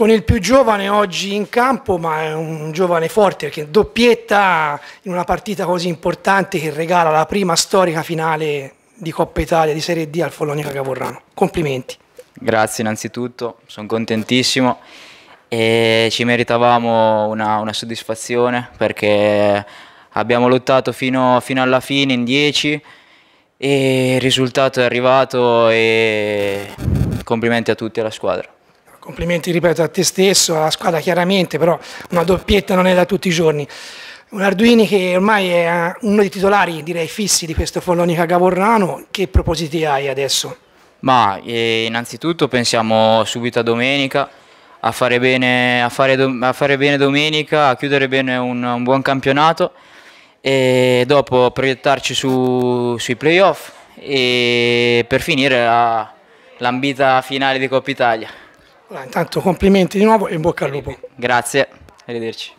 con il più giovane oggi in campo, ma è un giovane forte perché doppietta in una partita così importante che regala la prima storica finale di Coppa Italia di Serie D al Follonica Gavorrano. Complimenti. Grazie innanzitutto, sono contentissimo e ci meritavamo una, una soddisfazione perché abbiamo lottato fino, fino alla fine in 10 e il risultato è arrivato e complimenti a tutti e alla squadra complimenti ripeto a te stesso, alla squadra chiaramente, però una doppietta non è da tutti i giorni. Un Arduini che ormai è eh, uno dei titolari, direi, fissi di questo Follonica Gavornano, che propositi hai adesso? Ma eh, innanzitutto pensiamo subito a domenica, a fare bene, a fare do, a fare bene domenica, a chiudere bene un, un buon campionato e dopo proiettarci su, sui playoff e per finire l'ambita finale di Coppa Italia. Allora, intanto complimenti di nuovo e in bocca al lupo. Grazie, arrivederci.